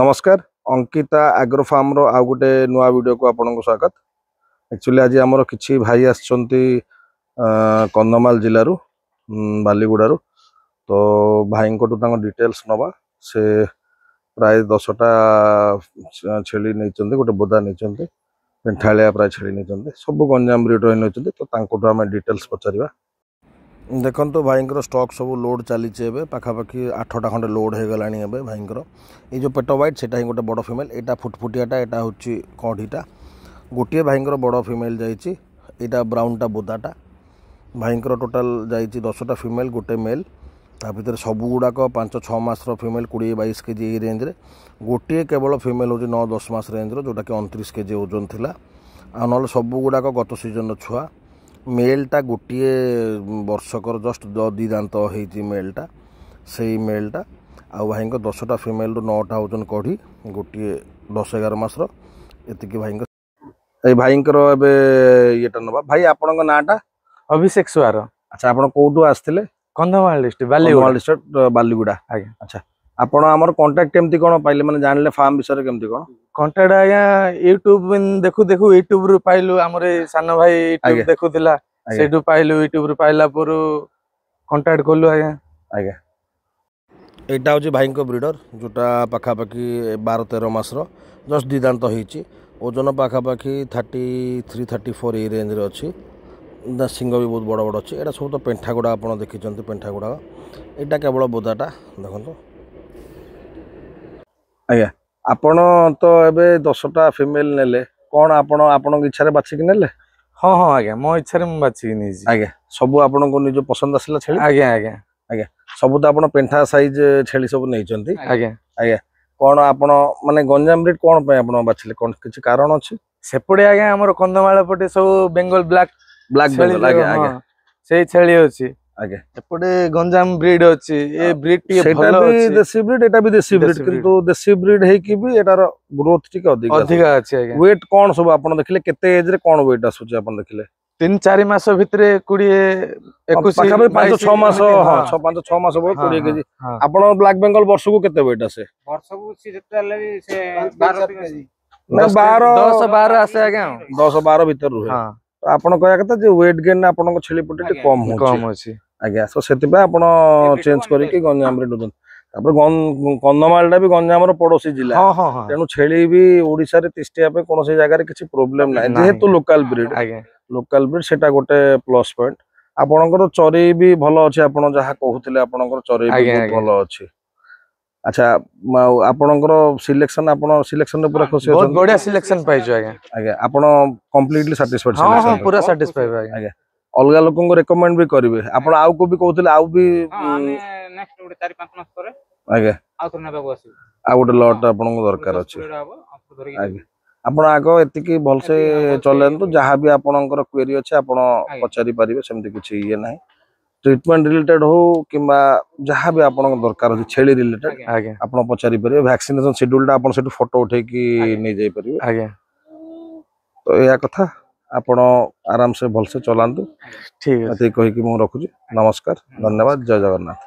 নমস্কার অঙ্কিতা ଆଗ୍ରୋ ଫାର୍ମର ଆଉ ଗୋଟେ ନୂଆ ଭିଡ଼ିଓକୁ ଆପଣଙ୍କୁ ସ୍ୱାଗତ ଆକ୍ଚୁଆଲି ଆଜି ଆମର କିଛି ଭାଇ ଆସିଛନ୍ତି କନ୍ଧମାଳ ଜିଲ୍ଲାରୁ ବାଲିଗୁଡ଼ାରୁ ତ ଭାଇଙ୍କଠୁ ତାଙ୍କ ଡିଟେଲ୍ସ ନେବା ସେ ପ୍ରାୟ ଦଶଟା ଛେଳି ନେଇଛନ୍ତି ଗୋଟେ ବୋଦା ନେଇଛନ୍ତି ପେଣ୍ଠାଳିଆ ପ୍ରାୟ ଛେଳି ନେଇଛନ୍ତି ସବୁ ଗଞ୍ଜାମ ବ୍ରିଡ଼ର ନେଇଛନ୍ତି ତ ତାଙ୍କଠୁ ଆମେ ଡିଟେଲ୍ସ ପଚାରିବା ଦେଖନ୍ତୁ ଭାଇଙ୍କର ଷ୍ଟକ୍ ସବୁ ଲୋଡ଼୍ ଚାଲିଛି ଏବେ ପାଖାପାଖି ଆଠଟା ଖଣ୍ଡେ ଲୋଡ଼୍ ହେଇଗଲାଣି ଏବେ ଭାଇଙ୍କର ଏଇ ଯେଉଁ ପେଟ ହ୍ୱାଇଟ୍ ସେଇଟା ହିଁ ଗୋଟେ ବଡ଼ ଫିମେଲ୍ ଏଇଟା ଫୁଟଫୁଟିଆଟା ଏଇଟା ହେଉଛି କଢ଼ିଟା ଗୋଟିଏ ଭାଇଙ୍କର ବଡ଼ ଫିମେଲ୍ ଯାଇଛି ଏଇଟା ବ୍ରାଉନ୍ଟା ବୋଦାଟା ଭାଇଙ୍କର ଟୋଟାଲ୍ ଯାଇଛି ଦଶଟା ଫିମେଲ୍ ଗୋଟେ ମେଲ୍ ତା ଭିତରେ ସବୁଗୁଡ଼ାକ ପାଞ୍ଚ ଛଅ ମାସର ଫିମେଲ୍ କୋଡ଼ିଏ ବାଇଶ କେ ଜି ଏଇ ରେଞ୍ଜରେ ଗୋଟିଏ କେବଳ ଫିମେଲ୍ ହେଉଛି ନଅ ଦଶ ମାସ ରେଞ୍ଜର ଯେଉଁଟାକି ଅଣତିରିଶ କେ ଜି ଓଜନ ଥିଲା ଆଉ ନହେଲେ ସବୁଗୁଡ଼ାକ ଗତ ସିଜନ୍ର ଛୁଆ ମେଲ୍ଟା ଗୋଟିଏ ବର୍ଷକର ଜଷ୍ଟ ଦୁଇ ଦାନ୍ତ ହେଇଛି ମେଲ୍ଟା ସେଇ ମେଲ୍ଟା ଆଉ ଭାଇଙ୍କ ଦଶଟା ଫିମେଲ୍ରୁ ନଅଟା ହେଉଛନ୍ତି କଢ଼ି ଗୋଟିଏ ଦଶ ଏଗାର ମାସର ଏତିକି ଭାଇଙ୍କ ଏଇ ଭାଇଙ୍କର ଏବେ ଇଏଟା ନେବା ଭାଇ ଆପଣଙ୍କ ନାଁଟା ଅଭିଷେକ ସୁଆର ଆଚ୍ଛା ଆପଣ କେଉଁଠୁ ଆସିଥିଲେ କନ୍ଧମାଳ ଡିଷ୍ଟ୍ରିକ୍ଟ ବାଲିଗୁଡ଼ା ଡିଷ୍ଟ୍ରିକ୍ଟ ବାଲିଗୁଡ଼ା ଆଜ୍ଞା ଆଚ୍ଛା ଆପଣ ଆମର କଣ୍ଟାକ୍ଟ କେମିତି କ'ଣ ପାଇଲେ ମାନେ ଜାଣିଲେ ଫାର୍ମ ବିଷୟରେ କେମିତି କ'ଣ କଣ୍ଟାକ୍ଟ ଆଜ୍ଞା ୟୁଟ୍ୟୁବ ଦେଖୁ ଦେଖୁ ୟୁଟ୍ୟୁବରୁ ପାଇଲୁ ଆମର ସାନ ଭାଇ ଦେଖୁଥିଲା ସେଇଠୁ ପାଇଲୁ ୟୁଟ୍ୟୁବରୁ ପାଇଲା ପରେ କଣ୍ଟାକ୍ଟ କଲୁ ଆଜ୍ଞା ଆଜ୍ଞା ଏଇଟା ହେଉଛି ଭାଇଙ୍କ ବ୍ରିଡ଼ର ଯେଉଁଟା ପାଖାପାଖି ବାର ତେର ମାସର ଜଷ୍ଟ ଦୁଇ ଦାନ୍ତ ହେଇଛି ଓଜନ ପାଖାପାଖି ଥାର୍ଟି ଥ୍ରୀ ଥାର୍ଟି ଫୋର୍ ଏଇ ରେଞ୍ଜରେ ଅଛି ସିଂହ ବି ବହୁତ ବଡ଼ ବଡ଼ ଅଛି ଏଇଟା ସବୁ ତ ପେଣ୍ଠା ଗୁଡ଼ା ଆପଣ ଦେଖିଛନ୍ତି ପେଣ୍ଠା ଗୁଡ଼ାକ ଏଇଟା କେବଳ ବୋଦାଟା ଦେଖନ୍ତୁ ଆଜ୍ଞା ଆପଣ ତ ଏବେ ଦଶଟା ଫିମେଲ ନେଲେ କ'ଣ ଆପଣ ଆପଣଙ୍କ ଇଚ୍ଛାରେ ବାଛିକି ନେଲେ ହଁ ହଁ ଆଜ୍ଞା ମୋ ଇଚ୍ଛାରେ ମୁଁ ବାଛିକି ନେଇଛି ଆଜ୍ଞା ସବୁ ଆପଣଙ୍କୁ ନିଜ ପସନ୍ଦ ଆସିଲା ଛେଳି ଆଜ୍ଞା ଆଜ୍ଞା ଆଜ୍ଞା ସବୁ ତ ଆପଣ ପେଣ୍ଠା ସାଇଜ ଛେଳି ସବୁ ନେଇଛନ୍ତି ଆଜ୍ଞା ଆଜ୍ଞା କ'ଣ ଆପଣ ମାନେ ଗଞ୍ଜାମ ବ୍ରିଡ୍ କ'ଣ ପାଇଁ ଆପଣ ବାଛିଲେ କ'ଣ କିଛି କାରଣ ଅଛି ସେପଟେ ଆଜ୍ଞା ଆମର କନ୍ଧମାଳ ପଟେ ସବୁ ବେଙ୍ଗଲ ବ୍ଲାକ୍ ବ୍ଲାକ୍ ବେଙ୍ଗଲ ଆଜ୍ଞା ଆଜ୍ଞା ସେଇ ଛେଳି ଅଛି ଆଜ୍ଞା ଏପଟେ ଗଞ୍ଜାମ ବ୍ରିଡ୍ ଅଛି ଏ ବ୍ରିଡ୍ ଟିକେ ଭଲ ଅଛି ଦେଶୀ ବ୍ରିଡ୍ ଏଟା ବି ଦେଶୀ ବ୍ରିଡ୍ କିନ୍ତୁ ଦେଶୀ ବ୍ରିଡ୍ ହେଇକି ବି ଏଟାର ଗ୍ରୋଥ୍ ଟିକେ ଅଧିକ ଅଧିକ ଅଛି ଆଜ୍ଞା ୱେଟ୍ କ'ଣ ସବୁ ଆପଣ ଦେଖିଲେ କେତେ ଏଜ୍ ରେ କ'ଣ ୱେଟ୍ ଆସୁଛି ଆପଣ ଦେଖିଲେ ତିନି ଚାରି ମାସ ଭିତରେ କୋଡିଏ ଏକୋଇଶ ପାଞ୍ଚ ଛଅ ମାସ ହଁ ଛଅ ପାଞ୍ଚ ଛଅ ମାସ ପରେ କୋଡିଏ କେଜି ଆପଣ ବ୍ଲାକ୍ ବେଙ୍ଗଲ ବର୍ଷକୁ କେତେ ୱେଟ୍ ଆସେ ବର୍ଷକୁ ଯେତେ ବାର ଦଶ ବାର ଆସେ ଆଜ୍ଞା ଦଶ ବାର ଭିତରେ ରୁହେ ଆପଣ କହିବା କଥା ଯେ ୱେଟ୍ ଗେନ୍ ଆପଣଙ୍କ ଛେଳି ପଟେ ଟିକେ କମ୍ କମ୍ ଅଛି ଆଜ୍ଞା ତ ସେଥିପାଇଁ ଆପଣ ଚେଞ୍ଜ କରିକି ଗଞ୍ଜାମରେ ନେଉଛନ୍ତି ତାପରେ କନ୍ଧମାଳଟା ବି ଗଞ୍ଜାମର ପଡୋଶୀ ଜିଲ୍ଲା ତେଣୁ ଛେଳି ବି ଓଡିଶାରେ ତିଷ୍ଠିବା ପାଇଁ କୌଣସି ଜାଗାରେ କିଛି ପ୍ରୋବ୍ଲେମ ନାହିଁ ଯେହେତୁ ଲୋକାଲ ବ୍ରିଡ୍ ଲୋକାଲ ବ୍ରିଡ୍ ସେଟା ଗୋଟେ ପ୍ଲସ୍ ପଏଣ୍ଟ ଆପଣଙ୍କର ଚରେଇ ବି ଭଲ ଅଛି ଆପଣ ଯାହା କହୁଥିଲେ ଆପଣଙ୍କର ଚରେଇ ବି ଭଲ ଅଛି আচ্ছা আপনার সিলেকশন আপনার সিলেকশন পুরো খুশি বহুত বড়িয়া সিলেকশন পাইছো আগে আগে আপন কমপ্লিটলি স্যাটিসফাইড হ্যাঁ হ্যাঁ পুরা স্যাটিসফাইড আগে অলগা লোকଙ୍କୁ রেকমেন্ড বি করিবে আপন আউ কো বি কইতলে আউ বি নেক্সট ওটা 4 5 মাস পরে আগে আউ তো নেবাকু আসি আউ ওটা লট আপন দরকার আছে আগে আপন আগ এতিকি ভালসে চলেন তো যাহা বি আপনকৰ কোয়েরি আছে আপন পচারি পারিবে সেমতি কিছু ইয়ে নাই ট্রিটমেন্ট রিলেটেড হো কিংবা যাহা বি আপনার দরকার আছে ছেলে রিলেটেড আপনার পচারি পারিবে ভ্যাকসিনেশন শিডিউলটা আপনার সেটু ফটো উঠাইকি নিয়ে যাই পারিবে আজ্ঞা তো এয়া কথা ଆପଣ ଆରାମସେ ଭଲସେ ଚଲାନ୍ତୁ ଠିକ୍ ଅଛି କହିକି ମୁଁ ରଖୁଛି ନମସ୍କାର ଧନ୍ୟବାଦ ଜୟ ଜଗନ୍ନାଥ